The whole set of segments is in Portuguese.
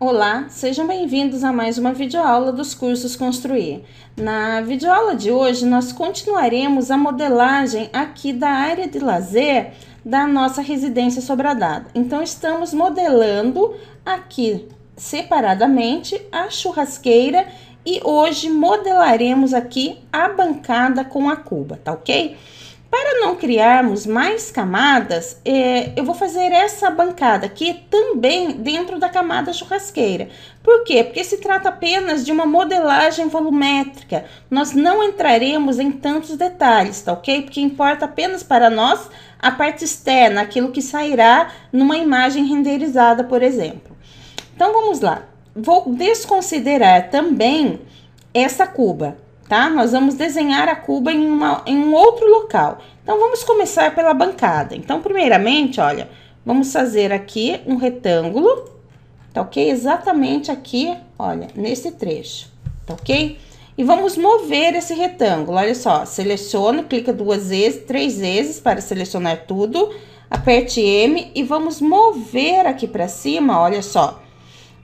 Olá, sejam bem-vindos a mais uma videoaula dos cursos Construir. Na videoaula de hoje, nós continuaremos a modelagem aqui da área de lazer da nossa residência sobradada. Então, estamos modelando aqui separadamente a churrasqueira e hoje modelaremos aqui a bancada com a cuba, tá ok? Para não criarmos mais camadas, é, eu vou fazer essa bancada aqui também dentro da camada churrasqueira. Por quê? Porque se trata apenas de uma modelagem volumétrica. Nós não entraremos em tantos detalhes, tá ok? Porque importa apenas para nós a parte externa, aquilo que sairá numa imagem renderizada, por exemplo. Então, vamos lá. Vou desconsiderar também essa cuba tá? Nós vamos desenhar a cuba em, uma, em um outro local. Então, vamos começar pela bancada. Então, primeiramente, olha, vamos fazer aqui um retângulo, tá ok? Exatamente aqui, olha, nesse trecho, tá ok? E vamos mover esse retângulo, olha só, seleciono, clica duas vezes, três vezes para selecionar tudo, aperte M e vamos mover aqui para cima, olha só,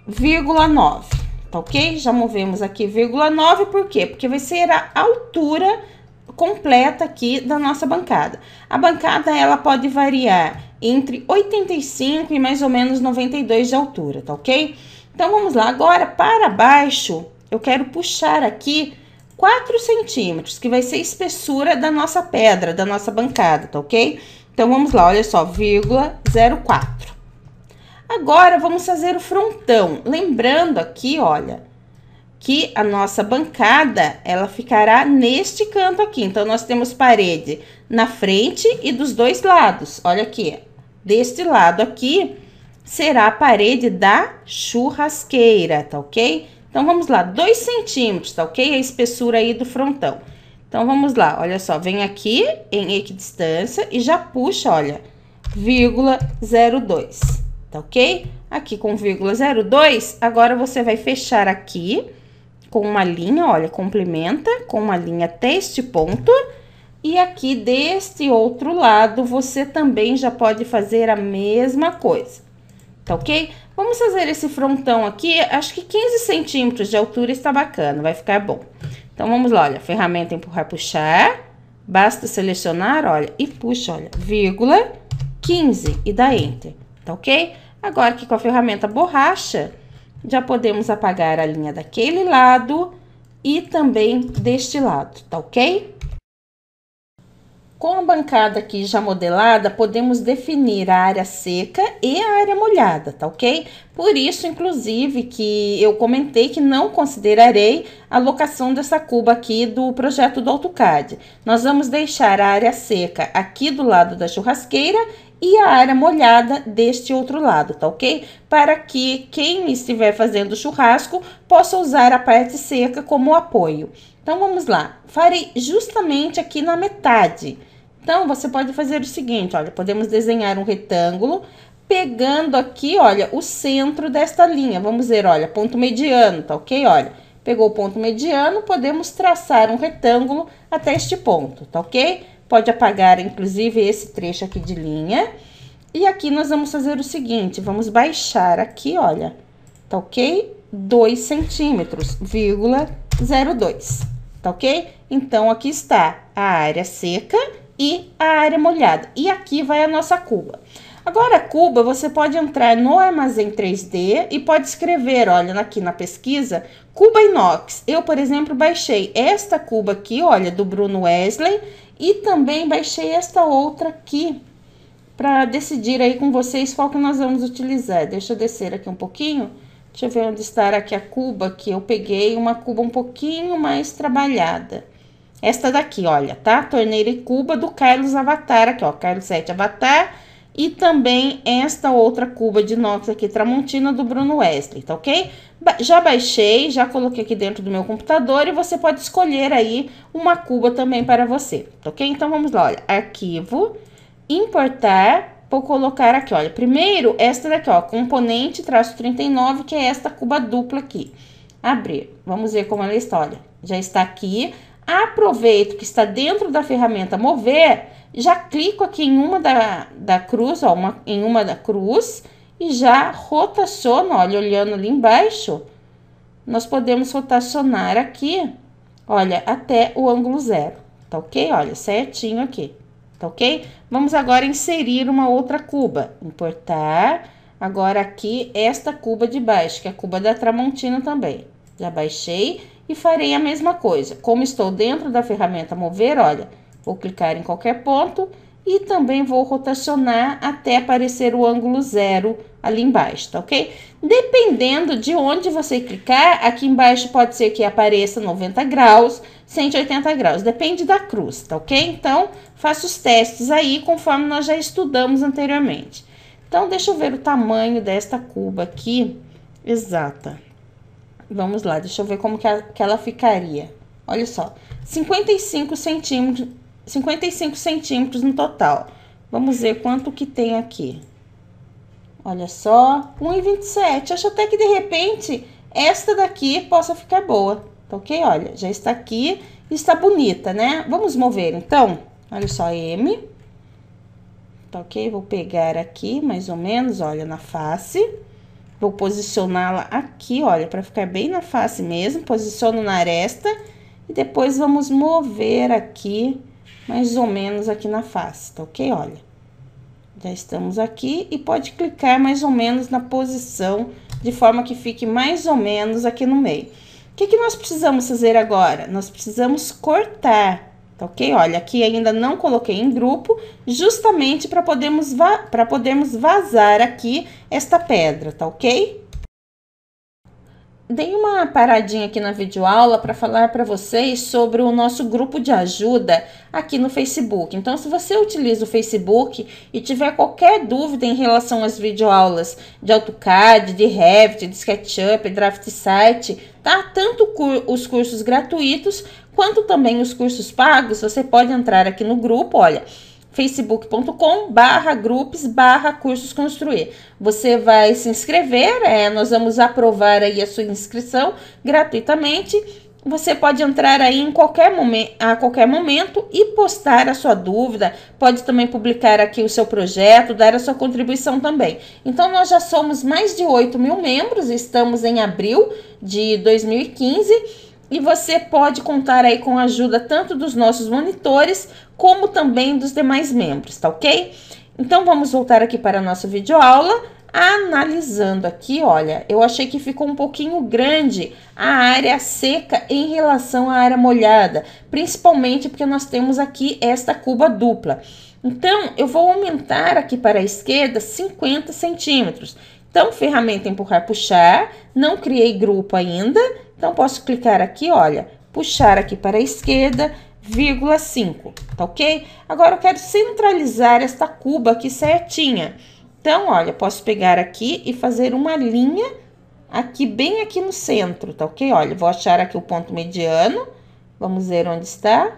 vírgula 9 tá ok? Já movemos aqui vírgula 9, por quê? Porque vai ser a altura completa aqui da nossa bancada. A bancada, ela pode variar entre 85 e mais ou menos 92 de altura, tá ok? Então, vamos lá. Agora, para baixo, eu quero puxar aqui 4 centímetros, que vai ser a espessura da nossa pedra, da nossa bancada, tá ok? Então, vamos lá, olha só, vírgula 04. Agora vamos fazer o frontão. Lembrando aqui, olha, que a nossa bancada, ela ficará neste canto aqui. Então, nós temos parede na frente e dos dois lados. Olha aqui, deste lado aqui será a parede da churrasqueira, tá ok? Então, vamos lá, dois centímetros, tá ok? A espessura aí do frontão. Então, vamos lá, olha só, vem aqui em equidistância e já puxa, olha, vírgula 0,2 tá ok? Aqui com vírgula 0,2, agora você vai fechar aqui com uma linha, olha, complementa com uma linha até este ponto. E aqui deste outro lado, você também já pode fazer a mesma coisa, tá ok? Vamos fazer esse frontão aqui, acho que 15 centímetros de altura está bacana, vai ficar bom. Então, vamos lá, olha, ferramenta é empurrar, puxar, basta selecionar, olha, e puxa, olha, vírgula, 15 e dá Enter, tá ok? Agora que com a ferramenta borracha, já podemos apagar a linha daquele lado e também deste lado, tá ok? Com a bancada aqui já modelada, podemos definir a área seca e a área molhada, tá ok? Por isso, inclusive, que eu comentei que não considerarei a locação dessa cuba aqui do projeto do AutoCAD. Nós vamos deixar a área seca aqui do lado da churrasqueira e a área molhada deste outro lado, tá ok? Para que quem estiver fazendo churrasco possa usar a parte seca como apoio. Então, vamos lá. Farei justamente aqui na metade. Então, você pode fazer o seguinte, olha, podemos desenhar um retângulo pegando aqui, olha, o centro desta linha. Vamos ver, olha, ponto mediano, tá ok? Olha, pegou o ponto mediano, podemos traçar um retângulo até este ponto, tá ok? Pode apagar, inclusive, esse trecho aqui de linha. E aqui nós vamos fazer o seguinte, vamos baixar aqui, olha, tá ok? 2 centímetros, vírgula 02, tá ok? Então, aqui está a área seca e a área molhada. E aqui vai a nossa cuba. Agora, cuba, você pode entrar no armazém 3D e pode escrever, olha, aqui na pesquisa, cuba inox. Eu, por exemplo, baixei esta cuba aqui, olha, do Bruno Wesley, e também baixei esta outra aqui, para decidir aí com vocês qual que nós vamos utilizar. Deixa eu descer aqui um pouquinho. Deixa eu ver onde está aqui a cuba, que eu peguei uma cuba um pouquinho mais trabalhada. Esta daqui, olha, tá? Torneira e cuba do Carlos Avatar, aqui, ó, Carlos 7 Avatar. E também esta outra cuba de inox aqui, Tramontina, do Bruno Wesley, tá ok? Ba já baixei, já coloquei aqui dentro do meu computador e você pode escolher aí uma cuba também para você, tá ok? Então, vamos lá, olha, arquivo, importar, vou colocar aqui, olha, primeiro esta daqui, ó, componente traço 39, que é esta cuba dupla aqui. Abrir, vamos ver como ela está, olha, já está aqui, Aproveito que está dentro da ferramenta mover, já clico aqui em uma da, da cruz, ó, uma, em uma da cruz e já rotaciono, olha, olhando ali embaixo, nós podemos rotacionar aqui, olha, até o ângulo zero, tá ok? Olha, certinho aqui, tá ok? Vamos agora inserir uma outra cuba, importar, agora aqui esta cuba de baixo, que é a cuba da Tramontina também. Já baixei, e farei a mesma coisa. Como estou dentro da ferramenta mover, olha, vou clicar em qualquer ponto e também vou rotacionar até aparecer o ângulo zero ali embaixo, tá ok? Dependendo de onde você clicar, aqui embaixo pode ser que apareça 90 graus, 180 graus, depende da cruz, tá ok? Então, faça os testes aí conforme nós já estudamos anteriormente. Então, deixa eu ver o tamanho desta cuba aqui, exata. Vamos lá, deixa eu ver como que, a, que ela ficaria. Olha só, 55 centímetros, 55 centímetros no total. Vamos ver quanto que tem aqui. Olha só, 1,27. Acho até que de repente esta daqui possa ficar boa, tá ok? Olha, já está aqui, está bonita, né? Vamos mover então. Olha só, M. Tá ok? Vou pegar aqui mais ou menos, olha, na face. Vou posicioná-la aqui, olha, para ficar bem na face mesmo. Posiciono na aresta e depois vamos mover aqui, mais ou menos aqui na face, tá ok? Olha, já estamos aqui e pode clicar mais ou menos na posição, de forma que fique mais ou menos aqui no meio. O que, que nós precisamos fazer agora? Nós precisamos cortar. Tá ok? Olha, aqui ainda não coloquei em grupo, justamente para podermos, va podermos vazar aqui esta pedra, tá ok? Dei uma paradinha aqui na videoaula para falar para vocês sobre o nosso grupo de ajuda aqui no Facebook. Então, se você utiliza o Facebook e tiver qualquer dúvida em relação às videoaulas de AutoCAD, de Revit, de SketchUp, DraftSite, tá? Tanto os cursos gratuitos quanto também os cursos pagos, você pode entrar aqui no grupo, olha, facebook.com barra grupos barra cursos construir. Você vai se inscrever, é, nós vamos aprovar aí a sua inscrição gratuitamente. Você pode entrar aí em qualquer momento, a qualquer momento e postar a sua dúvida, pode também publicar aqui o seu projeto, dar a sua contribuição também. Então, nós já somos mais de 8 mil membros, estamos em abril de 2015 e você pode contar aí com a ajuda tanto dos nossos monitores como também dos demais membros, tá ok? Então vamos voltar aqui para a nossa videoaula, analisando aqui, olha, eu achei que ficou um pouquinho grande a área seca em relação à área molhada, principalmente porque nós temos aqui esta cuba dupla. Então, eu vou aumentar aqui para a esquerda 50 centímetros. Então, ferramenta empurrar, puxar, não criei grupo ainda, então, posso clicar aqui, olha, puxar aqui para a esquerda, vírgula 5, tá ok? Agora, eu quero centralizar esta cuba aqui certinha. Então, olha, posso pegar aqui e fazer uma linha aqui, bem aqui no centro, tá ok? Olha, vou achar aqui o ponto mediano, vamos ver onde está.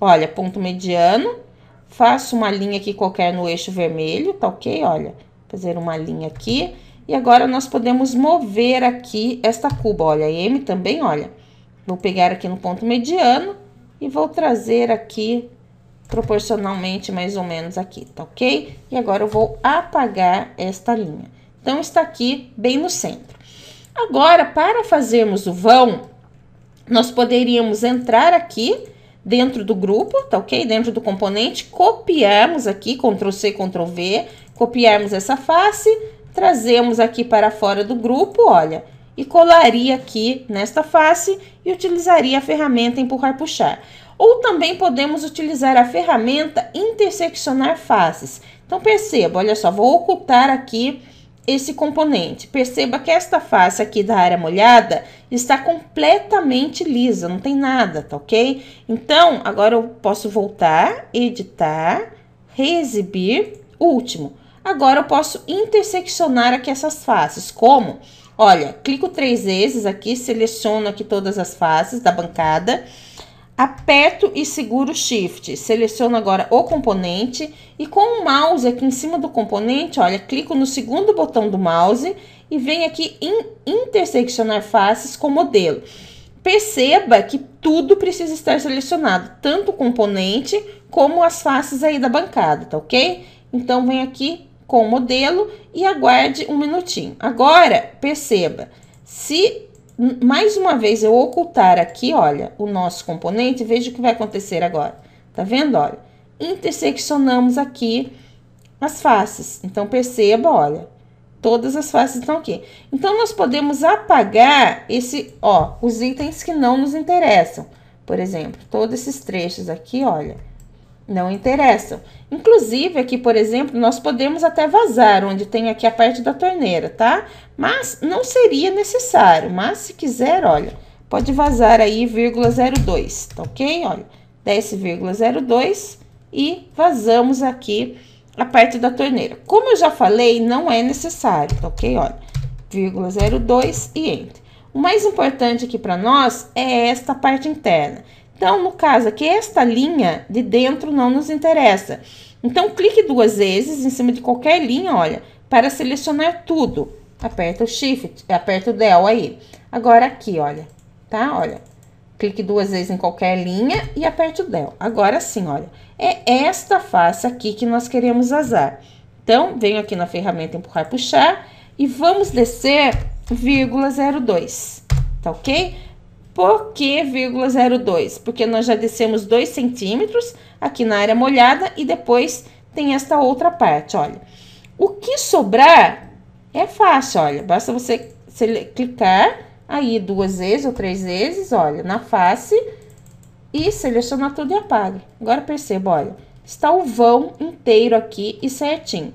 Olha, ponto mediano, faço uma linha aqui qualquer no eixo vermelho, tá ok? Olha, fazer uma linha aqui, e agora nós podemos mover aqui esta cuba, olha, M também, olha. Vou pegar aqui no ponto mediano e vou trazer aqui proporcionalmente mais ou menos aqui, tá ok? E agora eu vou apagar esta linha. Então, está aqui bem no centro. Agora, para fazermos o vão, nós poderíamos entrar aqui dentro do grupo, tá ok? Dentro do componente, copiarmos aqui, Ctrl C, Ctrl V, copiarmos essa face, trazemos aqui para fora do grupo, olha, e colaria aqui nesta face e utilizaria a ferramenta empurrar-puxar. Ou também podemos utilizar a ferramenta interseccionar faces. Então, perceba, olha só, vou ocultar aqui esse componente. Perceba que esta face aqui da área molhada está completamente lisa, não tem nada, tá ok? Então, agora eu posso voltar, editar, reexibir, último. Agora eu posso interseccionar aqui essas faces. Como? Olha, clico três vezes aqui, seleciono aqui todas as faces da bancada, aperto e seguro Shift. Seleciono agora o componente e com o mouse aqui em cima do componente, olha, clico no segundo botão do mouse e venho aqui em interseccionar faces com modelo. Perceba que tudo precisa estar selecionado, tanto o componente como as faces aí da bancada, tá ok? Então, vem aqui com o modelo e aguarde um minutinho. Agora, perceba, se mais uma vez eu ocultar aqui, olha, o nosso componente, veja o que vai acontecer agora. Tá vendo, olha? Interseccionamos aqui as faces. Então, perceba, olha, todas as faces estão aqui. Então, nós podemos apagar esse, ó, os itens que não nos interessam. Por exemplo, todos esses trechos aqui, olha, não interessam. Inclusive, aqui, por exemplo, nós podemos até vazar, onde tem aqui a parte da torneira, tá? Mas não seria necessário, mas se quiser, olha, pode vazar aí 0,02, tá ok? Olha, 10,02 e vazamos aqui a parte da torneira. Como eu já falei, não é necessário, tá ok? Olha, 0,02 e entre. O mais importante aqui para nós é esta parte interna. Então, no caso aqui, esta linha de dentro não nos interessa. Então, clique duas vezes em cima de qualquer linha, olha, para selecionar tudo. Aperta o Shift, aperta o Del aí. Agora aqui, olha, tá? Olha, clique duas vezes em qualquer linha e aperte o Del. Agora sim, olha, é esta face aqui que nós queremos azar. Então, venho aqui na ferramenta empurrar, puxar e vamos descer 0,02, tá ok? Por que 0,02? Porque nós já descemos 2 centímetros aqui na área molhada e depois tem esta outra parte, olha. O que sobrar é fácil, olha. Basta você clicar aí duas vezes ou três vezes, olha, na face e selecionar tudo e apagar Agora perceba, olha, está o vão inteiro aqui e certinho.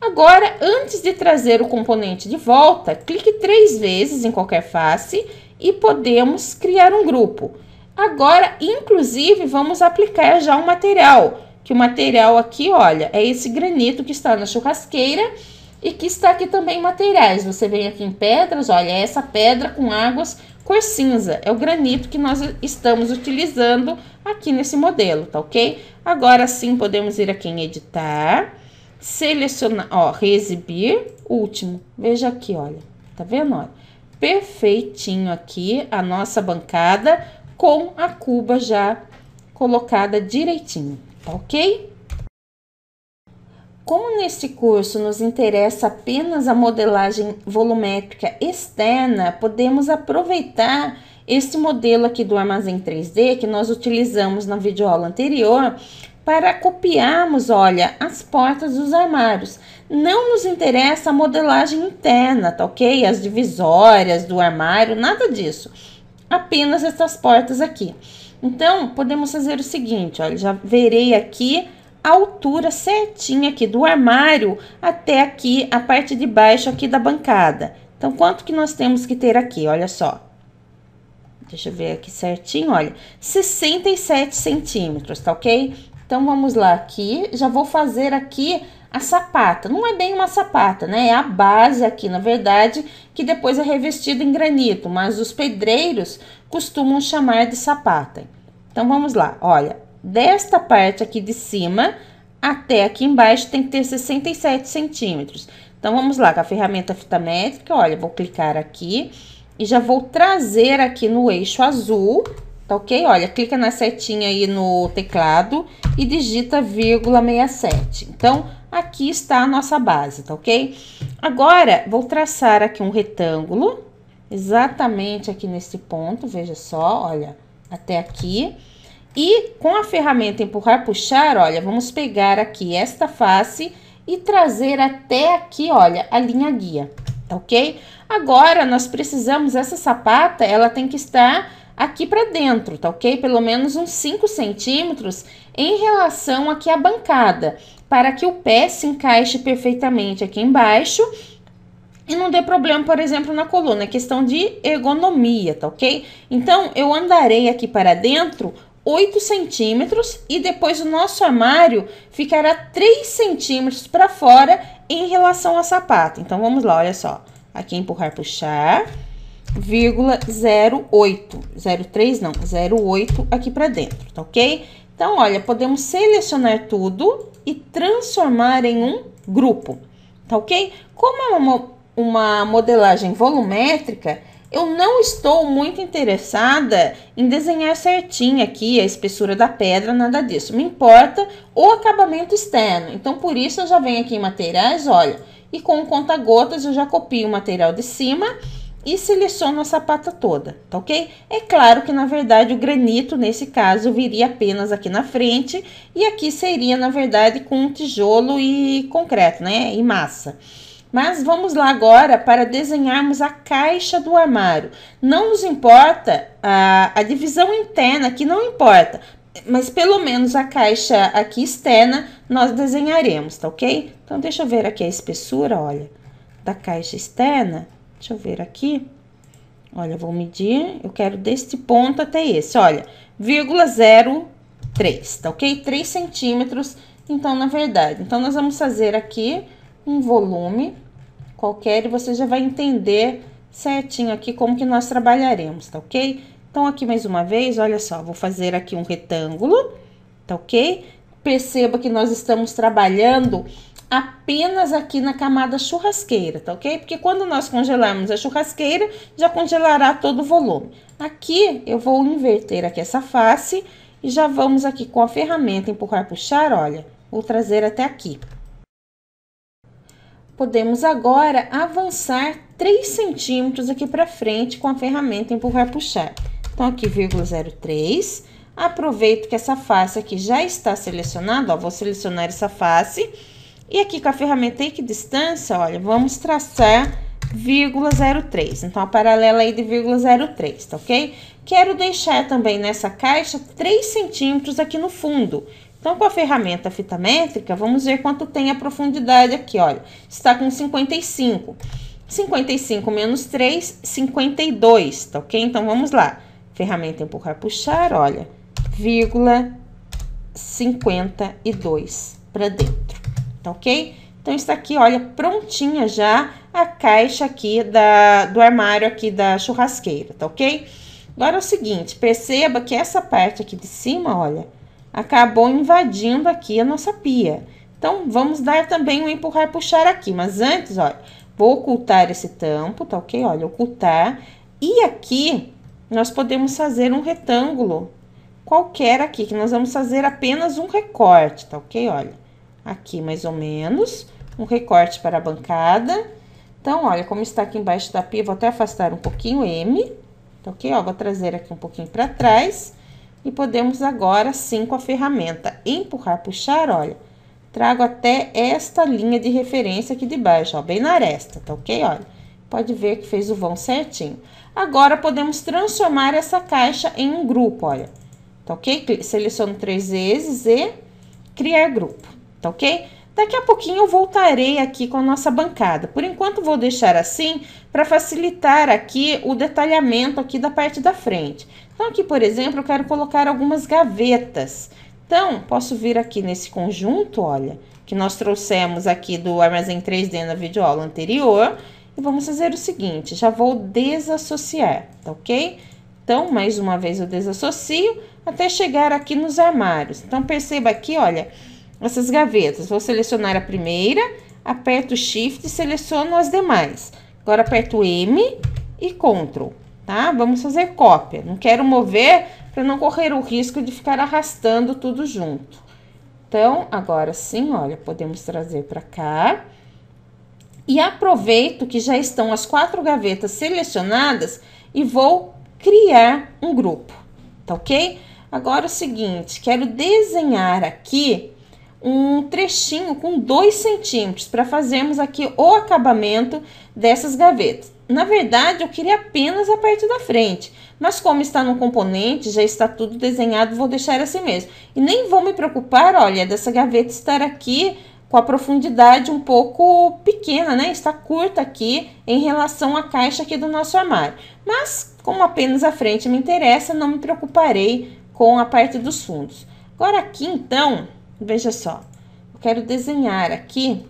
Agora, antes de trazer o componente de volta, clique três vezes em qualquer face e podemos criar um grupo. Agora, inclusive, vamos aplicar já o material, que o material aqui, olha, é esse granito que está na churrasqueira e que está aqui também materiais. Você vem aqui em pedras, olha, é essa pedra com águas cor cinza, é o granito que nós estamos utilizando aqui nesse modelo, tá ok? Agora sim, podemos ir aqui em editar, selecionar, ó, reexibir, último. Veja aqui, olha, tá vendo, olha? perfeitinho aqui a nossa bancada com a cuba já colocada direitinho, tá ok? Como neste curso nos interessa apenas a modelagem volumétrica externa, podemos aproveitar este modelo aqui do armazém 3D que nós utilizamos na videoaula anterior para copiarmos, olha, as portas dos armários. Não nos interessa a modelagem interna, tá ok? As divisórias do armário, nada disso. Apenas essas portas aqui. Então, podemos fazer o seguinte, olha, já verei aqui a altura certinha aqui do armário até aqui a parte de baixo aqui da bancada. Então, quanto que nós temos que ter aqui? Olha só. Deixa eu ver aqui certinho, olha. 67 centímetros, tá ok? Então vamos lá aqui, já vou fazer aqui a sapata. Não é bem uma sapata, né? É a base aqui, na verdade, que depois é revestida em granito, mas os pedreiros costumam chamar de sapata. Então vamos lá, olha, desta parte aqui de cima até aqui embaixo tem que ter 67 centímetros. Então vamos lá, com a ferramenta fita métrica, olha, vou clicar aqui e já vou trazer aqui no eixo azul Tá ok? Olha, clica na setinha aí no teclado e digita vírgula 67. Então, aqui está a nossa base, tá ok? Agora, vou traçar aqui um retângulo, exatamente aqui nesse ponto, veja só, olha, até aqui. E com a ferramenta empurrar, puxar, olha, vamos pegar aqui esta face e trazer até aqui, olha, a linha guia, tá ok? Agora, nós precisamos, essa sapata, ela tem que estar aqui para dentro, tá ok? Pelo menos uns 5 centímetros em relação aqui à bancada, para que o pé se encaixe perfeitamente aqui embaixo e não dê problema, por exemplo, na coluna. É questão de ergonomia, tá ok? Então, eu andarei aqui para dentro 8 centímetros e depois o nosso armário ficará 3 centímetros para fora em relação ao sapato. Então, vamos lá, olha só. Aqui é empurrar, puxar 0,08, 03 não, 0,8 aqui para dentro, tá ok? Então, olha, podemos selecionar tudo e transformar em um grupo, tá ok? Como é uma, uma modelagem volumétrica, eu não estou muito interessada em desenhar certinho aqui a espessura da pedra, nada disso. Me importa o acabamento externo. Então, por isso, eu já venho aqui em materiais, olha, e com o conta-gotas eu já copio o material de cima e seleciona a sapata toda, tá ok? É claro que, na verdade, o granito, nesse caso, viria apenas aqui na frente e aqui seria, na verdade, com tijolo e concreto, né? E massa. Mas vamos lá agora para desenharmos a caixa do armário. Não nos importa a, a divisão interna, que não importa, mas pelo menos a caixa aqui externa nós desenharemos, tá ok? Então, deixa eu ver aqui a espessura, olha, da caixa externa. Deixa eu ver aqui. Olha, vou medir. Eu quero deste ponto até esse. Olha, vírgula 0,3, tá ok? 3 centímetros. Então, na verdade, então nós vamos fazer aqui um volume qualquer e você já vai entender certinho aqui como que nós trabalharemos, tá ok? Então, aqui mais uma vez, olha só, vou fazer aqui um retângulo, tá ok? Perceba que nós estamos trabalhando apenas aqui na camada churrasqueira, tá ok? Porque quando nós congelarmos a churrasqueira, já congelará todo o volume. Aqui, eu vou inverter aqui essa face e já vamos aqui com a ferramenta empurrar puxar, olha, vou trazer até aqui. Podemos agora avançar 3 centímetros aqui para frente com a ferramenta empurrar puxar. Então, aqui, vírgula 0,3. Aproveito que essa face aqui já está selecionada, ó, vou selecionar essa face e aqui com a ferramenta equidistância, olha, vamos traçar vírgula 0,3. Então, a paralela aí de vírgula 0,3, tá ok? Quero deixar também nessa caixa 3 centímetros aqui no fundo. Então, com a ferramenta fita métrica, vamos ver quanto tem a profundidade aqui, olha. Está com 55. 55 menos 3, 52, tá ok? Então, vamos lá. Ferramenta empurrar, puxar, olha, vírgula 52 para dentro tá ok? Então, está aqui, olha, prontinha já a caixa aqui da, do armário aqui da churrasqueira, tá ok? Agora é o seguinte, perceba que essa parte aqui de cima, olha, acabou invadindo aqui a nossa pia. Então, vamos dar também um empurrar puxar aqui, mas antes, olha, vou ocultar esse tampo, tá ok? Olha, ocultar. E aqui, nós podemos fazer um retângulo qualquer aqui, que nós vamos fazer apenas um recorte, tá ok? Olha, aqui mais ou menos, um recorte para a bancada. Então, olha, como está aqui embaixo da pia, vou até afastar um pouquinho o M, tá ok? Ó, vou trazer aqui um pouquinho para trás e podemos agora, sim, com a ferramenta empurrar, puxar, olha, trago até esta linha de referência aqui de baixo, ó, bem na aresta, tá ok? Olha, pode ver que fez o vão certinho. Agora, podemos transformar essa caixa em um grupo, olha, tá ok? Seleciono três vezes e criar grupo tá ok? Daqui a pouquinho eu voltarei aqui com a nossa bancada. Por enquanto vou deixar assim para facilitar aqui o detalhamento aqui da parte da frente. Então aqui, por exemplo, eu quero colocar algumas gavetas. Então, posso vir aqui nesse conjunto, olha, que nós trouxemos aqui do Armazém 3D na videoaula anterior. E vamos fazer o seguinte, já vou desassociar, tá ok? Então, mais uma vez eu desassocio até chegar aqui nos armários. Então, perceba aqui, olha essas gavetas. Vou selecionar a primeira, aperto Shift e seleciono as demais. Agora aperto M e Ctrl, tá? Vamos fazer cópia. Não quero mover para não correr o risco de ficar arrastando tudo junto. Então, agora sim, olha, podemos trazer para cá. E aproveito que já estão as quatro gavetas selecionadas e vou criar um grupo, tá ok? Agora é o seguinte, quero desenhar aqui um trechinho com 2 centímetros para fazermos aqui o acabamento dessas gavetas. Na verdade, eu queria apenas a parte da frente, mas como está no componente, já está tudo desenhado, vou deixar assim mesmo. E nem vou me preocupar, olha, dessa gaveta estar aqui com a profundidade um pouco pequena, né? Está curta aqui em relação à caixa aqui do nosso armário. Mas, como apenas a frente me interessa, não me preocuparei com a parte dos fundos. Agora aqui, então, Veja só, eu quero desenhar aqui,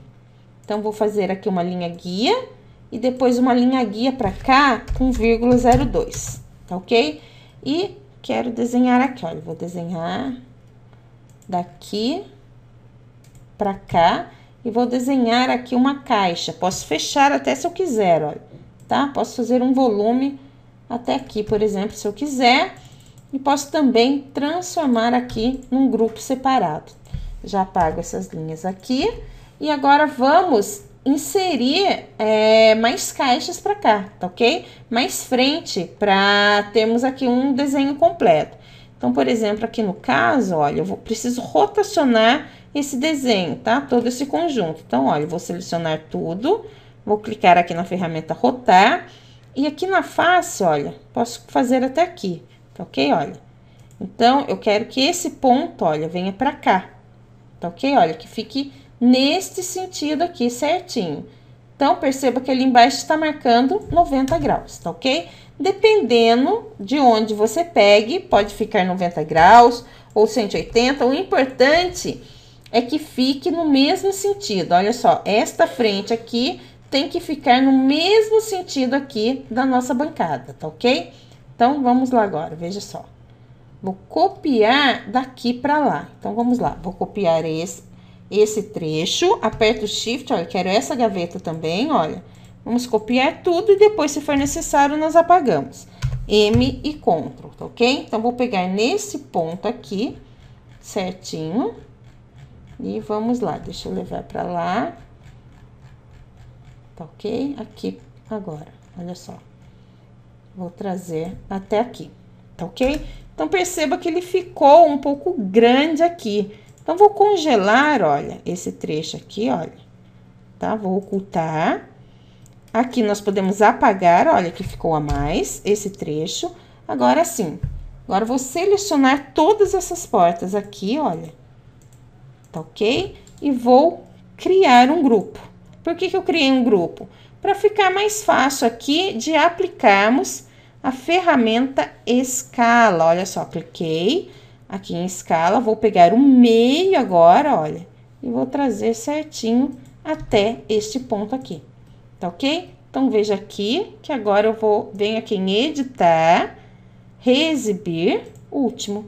então vou fazer aqui uma linha guia e depois uma linha guia para cá com vírgula 02, tá ok? E quero desenhar aqui, olha, vou desenhar daqui para cá e vou desenhar aqui uma caixa. Posso fechar até se eu quiser, olha, tá? Posso fazer um volume até aqui, por exemplo, se eu quiser. E posso também transformar aqui num grupo separado, já apago essas linhas aqui. E agora vamos inserir é, mais caixas para cá, tá ok? Mais frente para termos aqui um desenho completo. Então, por exemplo, aqui no caso, olha, eu vou, preciso rotacionar esse desenho, tá? Todo esse conjunto. Então, olha, vou selecionar tudo, vou clicar aqui na ferramenta rotar. E aqui na face, olha, posso fazer até aqui, tá ok? Olha, então eu quero que esse ponto, olha, venha para cá. Tá ok? Olha, que fique neste sentido aqui certinho. Então, perceba que ali embaixo está marcando 90 graus, tá ok? Dependendo de onde você pegue, pode ficar 90 graus ou 180. O importante é que fique no mesmo sentido. Olha só, esta frente aqui tem que ficar no mesmo sentido aqui da nossa bancada, tá ok? Então, vamos lá agora, veja só. Vou copiar daqui para lá. Então, vamos lá. Vou copiar esse, esse trecho. Aperto Shift, olha, quero essa gaveta também, olha. Vamos copiar tudo e depois, se for necessário, nós apagamos. M e Ctrl, tá ok? Então, vou pegar nesse ponto aqui, certinho. E vamos lá, deixa eu levar para lá. Tá ok? Aqui agora, olha só. Vou trazer até aqui, tá ok? Então, perceba que ele ficou um pouco grande aqui. Então, vou congelar, olha, esse trecho aqui, olha. Tá? Vou ocultar. Aqui nós podemos apagar, olha, que ficou a mais, esse trecho. Agora sim, agora vou selecionar todas essas portas aqui, olha. Tá ok? E vou criar um grupo. Por que, que eu criei um grupo? Para ficar mais fácil aqui de aplicarmos a ferramenta escala. Olha só, cliquei aqui em escala, vou pegar o meio agora, olha, e vou trazer certinho até este ponto aqui, tá ok? Então, veja aqui que agora eu vou, venho aqui em editar, reexibir, último.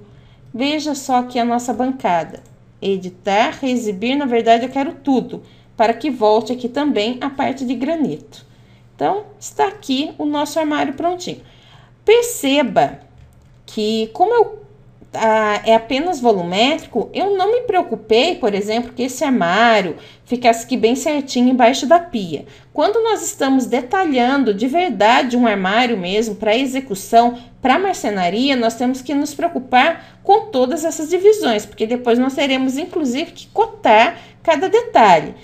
Veja só aqui a nossa bancada. Editar, reexibir, na verdade eu quero tudo, para que volte aqui também a parte de granito. Então, está aqui o nosso armário prontinho. Perceba que, como eu, ah, é apenas volumétrico, eu não me preocupei, por exemplo, que esse armário ficasse aqui bem certinho embaixo da pia. Quando nós estamos detalhando de verdade um armário mesmo para execução, para marcenaria, nós temos que nos preocupar com todas essas divisões, porque depois nós teremos inclusive que cotar cada detalhe.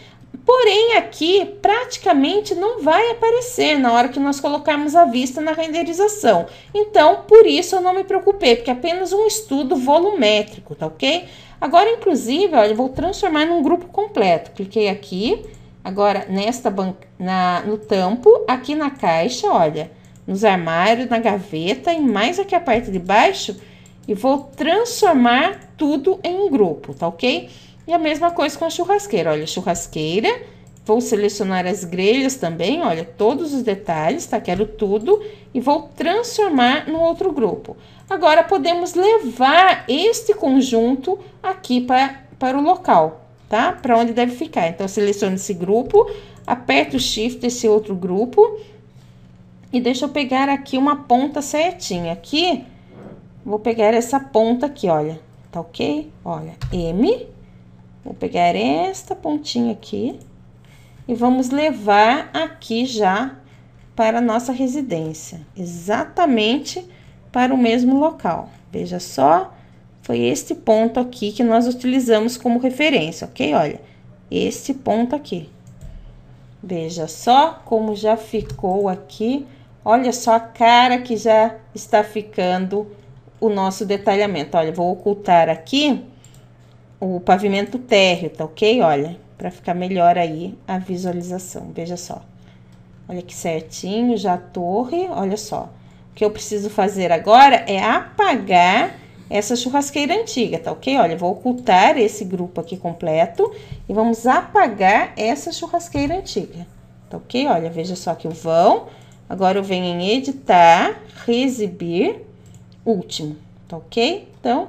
Porém, aqui praticamente não vai aparecer na hora que nós colocarmos a vista na renderização. Então, por isso eu não me preocupei, porque é apenas um estudo volumétrico, tá ok? Agora, inclusive, olha, eu vou transformar num grupo completo. Cliquei aqui, agora nesta banca, na, no tampo, aqui na caixa, olha, nos armários, na gaveta e mais aqui a parte de baixo, e vou transformar tudo em um grupo, tá ok? E a mesma coisa com a churrasqueira. Olha, churrasqueira, vou selecionar as grelhas também, olha, todos os detalhes, tá? Quero tudo e vou transformar no outro grupo. Agora, podemos levar este conjunto aqui pra, para o local, tá? Para onde deve ficar. Então, seleciono esse grupo, aperto o shift desse outro grupo e deixa eu pegar aqui uma ponta certinha. Aqui, vou pegar essa ponta aqui, olha, tá ok? Olha, M Vou pegar esta pontinha aqui e vamos levar aqui já para nossa residência, exatamente para o mesmo local. Veja só, foi este ponto aqui que nós utilizamos como referência, ok? Olha, este ponto aqui. Veja só como já ficou aqui. Olha só a cara que já está ficando o nosso detalhamento. Olha, vou ocultar aqui o pavimento térreo, tá ok? Olha, para ficar melhor aí a visualização, veja só. Olha que certinho, já a torre, olha só. O que eu preciso fazer agora é apagar essa churrasqueira antiga, tá ok? Olha, vou ocultar esse grupo aqui completo e vamos apagar essa churrasqueira antiga, tá ok? Olha, veja só que o vão, agora eu venho em editar, exibir, último, tá ok? Então,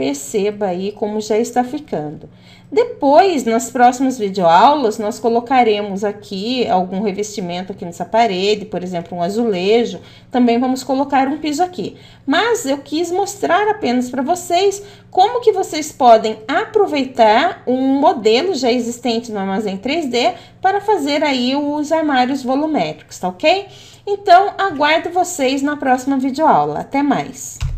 perceba aí como já está ficando. Depois, nas próximas videoaulas, nós colocaremos aqui algum revestimento aqui nessa parede, por exemplo, um azulejo. Também vamos colocar um piso aqui. Mas eu quis mostrar apenas para vocês como que vocês podem aproveitar um modelo já existente no armazém 3D para fazer aí os armários volumétricos, tá ok? Então, aguardo vocês na próxima videoaula. Até mais!